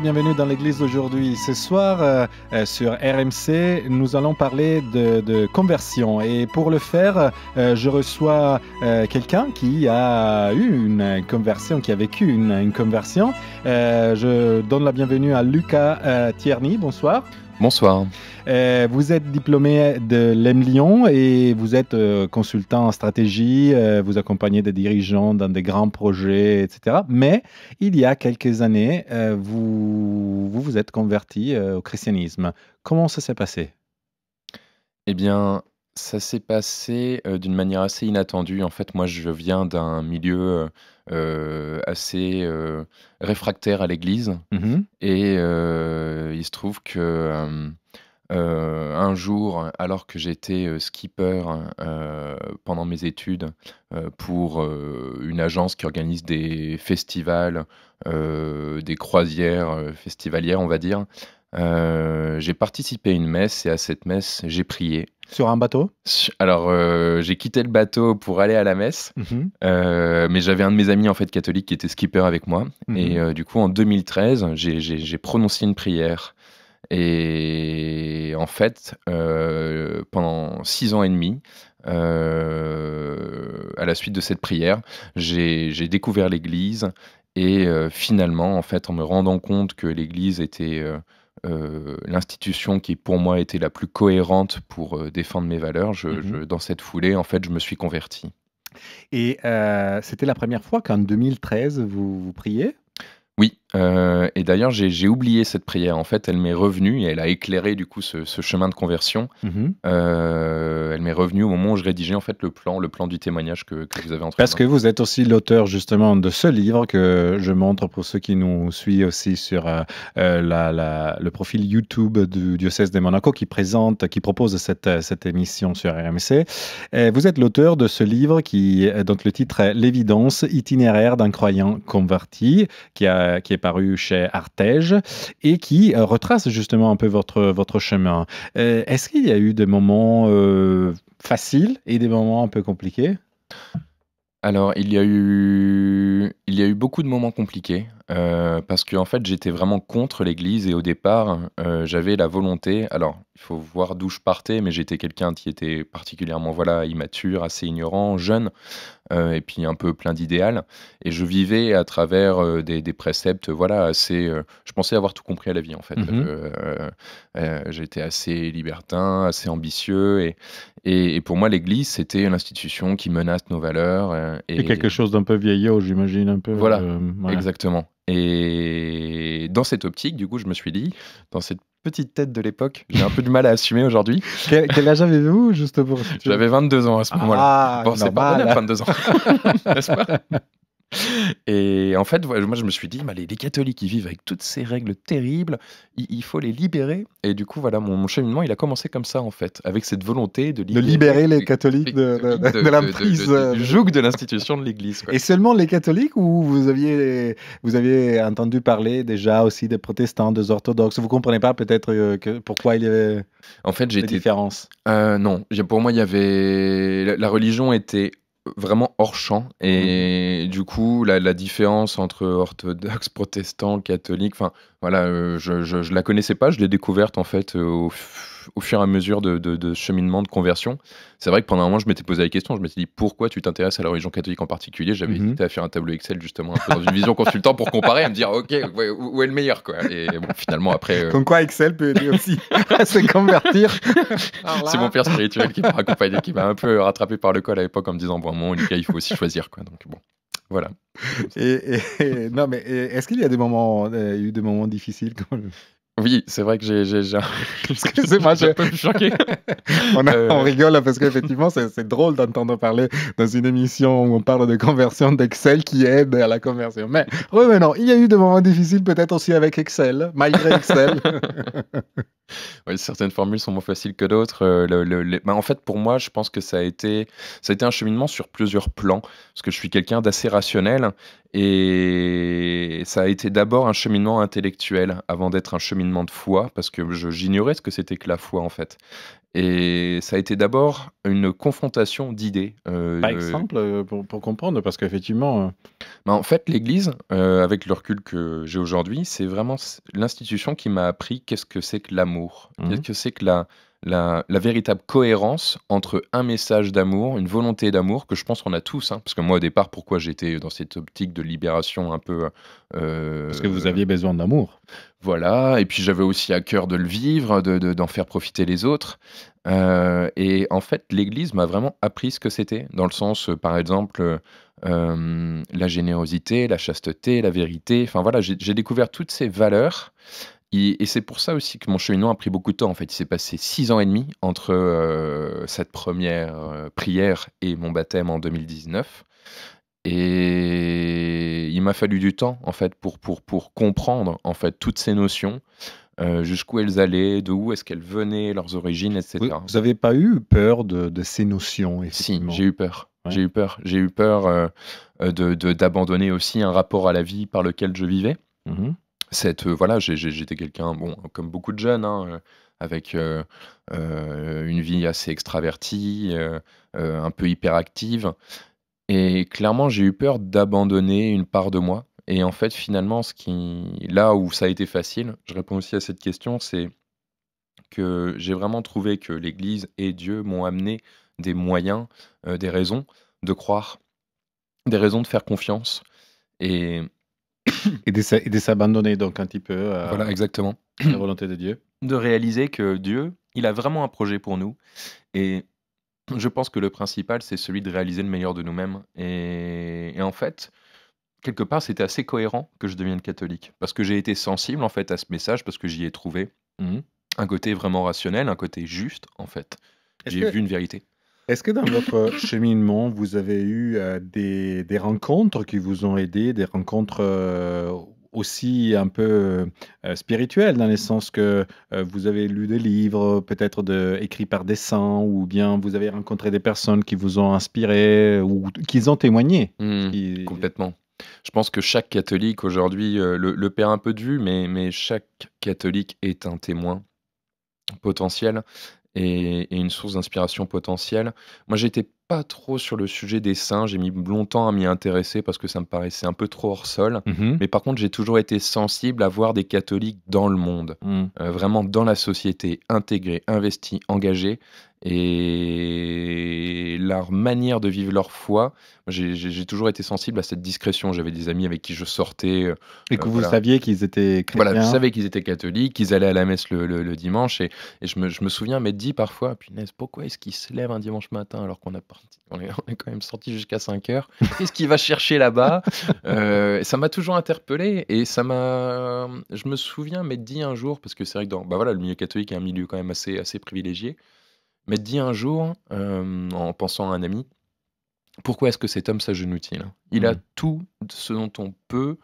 Bienvenue dans l'Église d'aujourd'hui. Ce soir, euh, euh, sur RMC, nous allons parler de, conversion. Et pour le faire, euh, je reçois quelqu'un qui a eu une conversion, qui a vécu une, une conversion. je donne la bienvenue à Lucas Tierney. Bonsoir. Bonsoir. Euh, vous êtes diplômé de l'EM Lyon et vous êtes euh, consultant en stratégie, euh, vous accompagnez des dirigeants dans des grands projets, etc. Mais il y a quelques années, vous, vous, vous êtes converti au christianisme. Comment ça s'est passé Eh bien, ça s'est passé, euh, d'une manière assez inattendue. En fait, moi, je viens d'un milieu, euh, euh, assez, réfractaire à l'église mmh et il se trouve que, un jour, alors que j'étais, skipper, pendant mes études, pour, une agence qui organise des festivals, des croisières, festivalières, on va dire, j'ai participé à une messe et à cette messe, j'ai prié. Sur un bateau Alors, euh, j'ai quitté le bateau pour aller à la messe, mhm. euh, mais j'avais un de mes amis en fait catholique qui était skipper avec moi. Mhm. Et euh, du coup, en 2013, j'ai prononcé une prière. Et en fait, pendant six ans et demi, à la suite de cette prière, j'ai découvert l'Église. Et finalement, en fait, en me rendant compte que l'Église était euh, l'institution qui pour moi était la plus cohérente pour euh, défendre mes valeurs. Mhm. dans cette foulée, en fait, je me suis converti. Et euh, c'était la première fois qu'en 2013, vous, vous priez Oui, euh, et d'ailleurs, j'ai oublié cette prière. En fait, elle m'est revenue et elle a éclairé du coup ce, chemin de conversion. Mhm. Euh, elle m'est revenue au moment où je rédigeais en fait le plan, le plan du témoignage que, vous avez entendu. Parce que vous êtes aussi l'auteur justement de ce livre que je montre pour ceux qui nous suivent aussi sur euh, le profil YouTube du diocèse de Monaco qui présente, qui propose cette, émission sur RMC. vous êtes l'auteur de ce livre qui, dont le titre est L'évidence itinéraire d'un croyant converti, qui, a, qui est paru chez Artege et qui euh, retrace justement un peu votre, votre chemin. Euh, est-ce qu'il y a eu des moments euh, faciles et des moments un peu compliqués alors, il y, a eu, il y a eu beaucoup de moments compliqués. Euh, parce que en fait j'étais vraiment contre l'Église et au départ euh, j'avais la volonté. Alors il faut voir d'où je partais, mais j'étais quelqu'un qui était particulièrement voilà immature, assez ignorant, jeune euh, et puis un peu plein d'idéal. Et je vivais à travers des, préceptes voilà je pensais avoir tout compris à la vie en fait. Mhm. j'étais assez libertin, assez ambitieux et, pour moi l'Église c'était une institution qui menace nos valeurs. et, quelque chose d'un peu vieillot j'imagine un peu. Voilà, exactement. Et dans cette optique, du coup, je me suis dit, dans cette petite tête de l'époque, j'ai un peu du mal à assumer aujourd'hui. Quel, âge avez-vous, juste pour J'avais 22 ans à ce ah, moment-là. Ah, bon, c'est pas 22 ans. N'est-ce pas et en fait, moi, je me suis dit, les, catholiques, ils vivent avec toutes ces règles terribles, il, faut les libérer. Et du coup, voilà, mon, cheminement, il a commencé comme ça, en fait, avec cette volonté de libérer, les catholiques de, de, de, du joug de l'institution de l'Église. Et seulement les catholiques, ou vous aviez, vous aviez entendu parler déjà aussi des protestants, des orthodoxes Vous comprenez pas peut-être euh, que pourquoi il y avait en fait, euh, Non, pour moi, il y avait. la religion était vraiment hors champ. Et mhm. du coup, la, différence entre orthodoxe, protestant, catholique, enfin, voilà, euh, je, ne la connaissais pas, je l'ai découverte en fait euh, au au fur et à mesure de, de, cheminement, de conversion. C'est vrai que pendant un moment, je m'étais posé la question, je m'étais dit pourquoi tu t'intéresses à la religion catholique en particulier J'avais mhm. hésité à faire un tableau Excel justement dans une vision consultant pour comparer à me dire ok, où, est le meilleur quoi. Et finalement après. Euh, Comme quoi Excel peut aider aussi à se convertir. C'est mon père spirituel qui m'a accompagné, qui m'a un peu rattrapé par le col à l'époque en me disant bon, mon Lucas, il faut aussi choisir quoi. Donc bon. Voilà. Et, non, mais est-ce qu'il y a des moments, euh, eu des moments difficiles oui, c'est vrai que j'ai. Excusez-moi, j'ai un choqué. Euh, on, rigole parce qu'effectivement, c'est drôle d'entendre parler dans une émission où on parle de conversion d'Excel qui aide à la conversion. Mais revenons, il y a eu des moments difficiles peut-être aussi avec Excel, malgré Excel. certaines formules sont moins faciles que d'autres. Euh, bah, en fait, pour moi, je pense que ça a été, ça a été un cheminement sur plusieurs plans, parce que je suis quelqu'un d'assez rationnel, et ça a été d'abord un cheminement intellectuel avant d'être un cheminement de foi, parce que j'ignorais ce que c'était que la foi, en fait. Et ça a été d'abord une confrontation d'idées. Euh, Par exemple, euh, pour, comprendre, parce qu'effectivement. Euh, ben, en fait, l'Église, avec le recul que j'ai aujourd'hui, c'est vraiment l'institution qui m'a appris qu'est-ce que c'est que l'amour, qu'est-ce mhm. que c'est que la, la, véritable cohérence entre un message d'amour, une volonté d'amour que je pense qu'on a tous. Hein, parce que moi, au départ, pourquoi j'étais dans cette optique de libération un peu. Euh, parce que vous aviez besoin d'amour. Voilà. Et puis j'avais aussi à cœur de le vivre, d'en faire profiter les autres. Euh, et en fait, l'Église m'a vraiment appris ce que c'était, dans le sens, euh, par exemple, la générosité, la chasteté, la vérité. Enfin voilà, j'ai découvert toutes ces valeurs et, c'est pour ça aussi que mon cheminement a pris beaucoup de temps. En fait, il s'est passé six ans et demi entre euh, cette première euh, prière et mon baptême en 2019. Et il m'a fallu du temps, en fait, pour, pour, pour comprendre, en fait, toutes ces notions, euh, jusqu'où elles allaient, de où est-ce qu'elles venaient, leurs origines, etc. Vous n'avez pas eu peur de, ces notions, effectivement Si, j'ai eu peur. J'ai eu peur. J'ai eu peur d'abandonner de, aussi un rapport à la vie par lequel je vivais. Mmh cette voilà j'étais quelqu'un bon comme beaucoup de jeunes hein, avec une vie assez extravertie un peu hyperactive et clairement j'ai eu peur d'abandonner une part de moi et en fait finalement ce qui là où ça a été facile je réponds aussi à cette question c'est que j'ai vraiment trouvé que l'église et Dieu m'ont amené des moyens des raisons de croire des raisons de faire confiance et et de s'abandonner donc un petit peu à, voilà, exactement. la volonté de Dieu. De réaliser que Dieu, il a vraiment un projet pour nous. Et je pense que le principal, c'est celui de réaliser le meilleur de nous-mêmes. Et, en fait, quelque part, c'était assez cohérent que je devienne catholique. Parce que j'ai été sensible, en fait, à ce message, parce que j'y ai trouvé hmm, un côté vraiment rationnel, un côté juste, en fait. J'ai vu une vérité. Est-ce que dans votre cheminement, vous avez eu euh, des, rencontres qui vous ont aidé, des rencontres euh, aussi un peu euh, spirituelles, dans le sens que vous avez lu des livres, peut-être écrits par des saints, ou bien vous avez rencontré des personnes qui vous ont inspiré ou qui ont témoigné hmm, Complètement. Je pense que chaque catholique aujourd'hui le, perd un peu de vue, mais, mais chaque catholique est un témoin potentiel et, une source d'inspiration potentielle. Moi, j'étais pas trop sur le sujet des saints. J'ai mis longtemps à m'y intéresser parce que ça me paraissait un peu trop hors sol. Mhm. Mais par contre, j'ai toujours été sensible à voir des catholiques dans le monde, mm. euh, vraiment dans la société, intégrés, investis, engagés et leur manière de vivre leur foi. J'ai toujours été sensible à cette discrétion. J'avais des amis avec qui je sortais. Euh, et que euh, vous saviez qu'ils étaient chrétiens. Voilà, je savais qu'ils étaient catholiques, qu'ils allaient à la messe le, dimanche. Et, je, me, me, souviens m'être dit parfois, punaise, pourquoi est-ce qu'ils se lèvent un dimanche matin alors qu'on a est, on est, quand même sorti jusqu'à 5 heures Qu'est-ce qu'il va chercher là-bas euh, Ça m'a toujours interpellé. Et ça m'a. Je me souviens m'être dit un jour, parce que c'est vrai que dans bah voilà, le milieu catholique est un milieu quand même assez, assez privilégié. Mais dit un jour, euh, en pensant à un ami, pourquoi est-ce que cet homme s'agenouille Il Il a hmm. tout ce dont on peut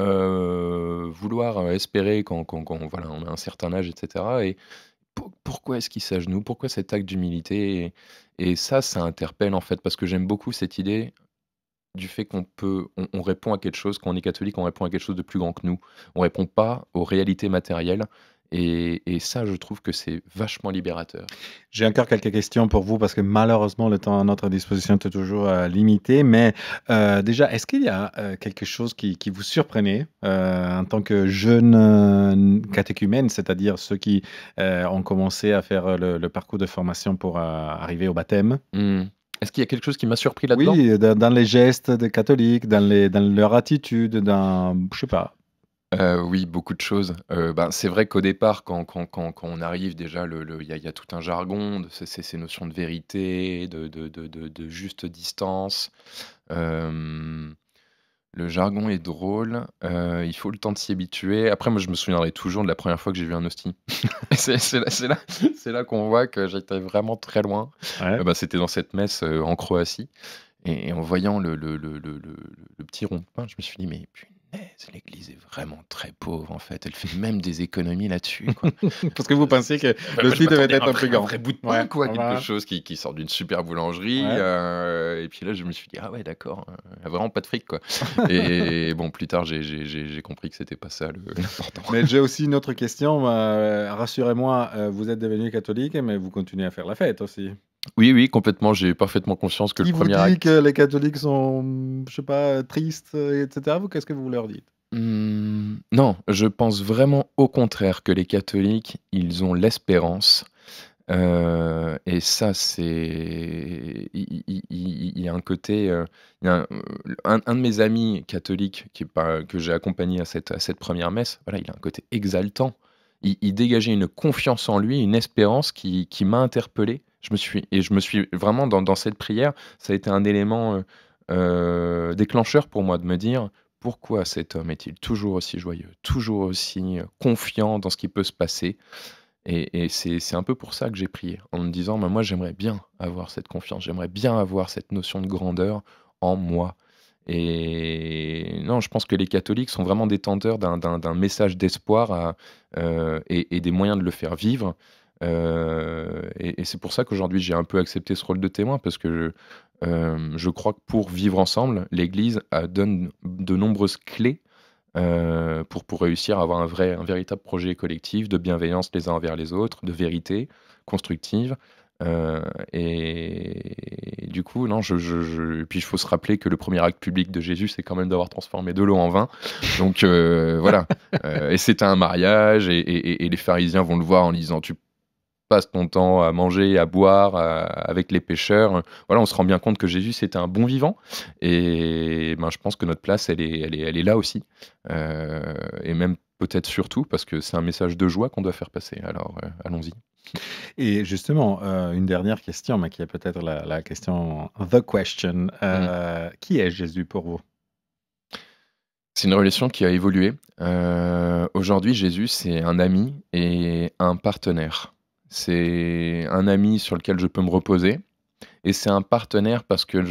euh, vouloir euh, espérer quand, on a un certain âge, etc. Et pourquoi est-ce qu'il s'agenouille Pourquoi cet acte d'humilité et, ça, ça interpelle en fait, parce que j'aime beaucoup cette idée du fait qu'on peut, on, répond à quelque chose, quand on est catholique, on répond à quelque chose de plus grand que nous. On répond pas aux réalités matérielles, et, ça, je trouve que c'est vachement libérateur. J'ai encore quelques questions pour vous parce que malheureusement, le temps à notre disposition est toujours euh, limité. Mais euh, déjà, est-ce qu'il y a euh, quelque chose qui, vous surprenait en tant que jeune catéchumène, c'est-à-dire ceux qui ont commencé à faire le, parcours de formation pour arriver au baptême hmm. Est-ce qu'il y a quelque chose qui m'a surpris là-dedans Oui, dans, les gestes des catholiques, dans, dans leur attitude, dans, je sais pas, euh, oui, beaucoup de choses. Euh, ben, c'est vrai qu'au départ, quand on arrive déjà le il y a tout un jargon de ces notions de vérité, de de juste distance. Euh, le jargon est drôle, il faut le temps de s'y habituer. Après moi, je me souviendrai toujours de la première fois que j'ai vu un hostie. C'est là là qu'on voit que j'étais vraiment très loin. Ben, c'était dans cette messe, en Croatie et en voyant le le petit rond je me suis dit: «Mais L'Église est vraiment très pauvre, en fait. Elle fait même des économies là-dessus. Parce que vous pensiez que euh, le site devait être un peu grand. Un vrai bout de pain, quoi. Quelque chose qui, sort d'une super boulangerie. Euh, et puis là, je me suis dit, ah ouais, d'accord. Hein, ah, vraiment pas de fric, quoi. et bon, plus tard, j'ai compris que c'était pas ça l'important. Mais j'ai aussi une autre question. Euh, rassurez-moi, vous êtes devenu catholique, mais vous continuez à faire la fête aussi. Oui, oui, complètement. J'ai parfaitement conscience que le premier vous dit que les catholiques sont, je sais pas, tristes, etc. Vous, qu'est-ce que vous leur dites hmm, Non, je pense vraiment au contraire que les catholiques, ils ont l'espérance. Euh, et ça, c'est. Il, y a un côté. Euh, un, de mes amis catholiques qui, que j'ai accompagné à cette, à cette première messe, voilà, il a un côté exaltant. Il, dégageait une confiance en lui, une espérance qui, qui m'a interpellé. Je me suis, et je me suis vraiment dans, cette prière, ça a été un élément euh, euh, déclencheur pour moi de me dire pourquoi cet homme est-il toujours aussi joyeux, toujours aussi euh, confiant dans ce qui peut se passer. Et, c'est un peu pour ça que j'ai prié, en me disant, ben moi j'aimerais bien avoir cette confiance, j'aimerais bien avoir cette notion de grandeur en moi. Et non, je pense que les catholiques sont vraiment détenteurs d'un message d'espoir et, des moyens de le faire vivre. Euh, et, c'est pour ça qu'aujourd'hui j'ai un peu accepté ce rôle de témoin parce que je euh, crois que pour vivre ensemble, l'Église donne de nombreuses clés euh, pour, pour réussir à avoir un, vrai, un véritable projet collectif de bienveillance les uns envers les autres, de vérité constructive. et, du coup, non, je, je, puis il faut se rappeler que le premier acte public de Jésus, c'est quand même d'avoir transformé de l'eau en vin. Donc voilà. et c'était un mariage, et, les pharisiens vont le voir en disant tu passe ton temps à manger, à boire avec les pêcheurs. Voilà, on se rend bien compte que Jésus, c'était un bon vivant. Et ben, je pense que notre place, elle est, elle est, elle est là aussi. Euh, et même peut-être surtout parce que c'est un message de joie qu'on doit faire passer. Alors, euh, allons-y. Et justement, euh, une dernière question, mais qui est peut-être la, question, the question. Mm. Qui est Jésus pour vous c'est une relation qui a évolué. Aujourd'hui, Jésus, c'est un ami et un partenaire c'est un ami sur lequel je peux me reposer, et c'est un partenaire parce que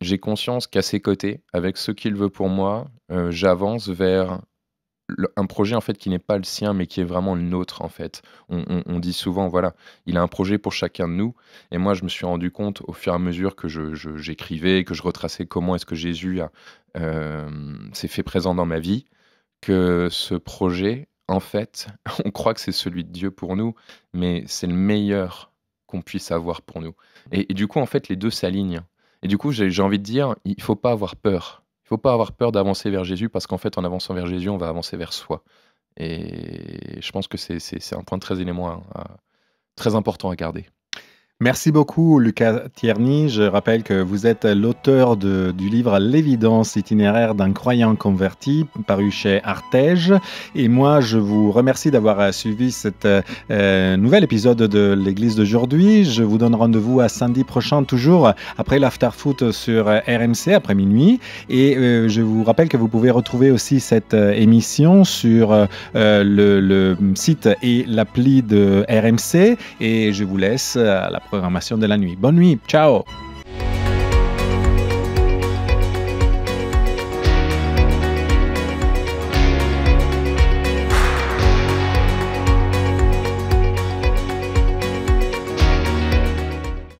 j'ai conscience qu'à ses côtés, avec ce qu'il veut pour moi, euh, j'avance vers un projet en fait qui n'est pas le sien mais qui est vraiment le nôtre en fait. On, dit souvent voilà, il a un projet pour chacun de nous et moi je me suis rendu compte au fur et à mesure que j'écrivais, que je retraçais comment est-ce que Jésus euh, s'est fait présent dans ma vie, que ce projet en fait, on croit que c'est celui de Dieu pour nous, mais c'est le meilleur qu'on puisse avoir pour nous. Et, du coup, en fait, les deux s'alignent. Et du coup, j'ai envie de dire, il faut pas avoir peur. Il faut pas avoir peur d'avancer vers Jésus, parce qu'en fait, en avançant vers Jésus, on va avancer vers soi. Et je pense que c'est un point très, élément très important à garder. Merci beaucoup, Lucas Tierney. Je rappelle que vous êtes l'auteur du livre L'évidence itinéraire d'un croyant converti, paru chez Artege. Et moi, je vous remercie d'avoir euh, suivi cet euh, euh, nouvel épisode de l'Église d'aujourd'hui. Je vous donne rendez-vous à samedi prochain, toujours après l'after-foot sur RMC, après minuit. Et je vous rappelle que vous pouvez retrouver aussi cette émission sur le, le site et l'appli de RMC. Et je vous laisse à la prochaine programmation de la nuit. Bonne nuit, ciao.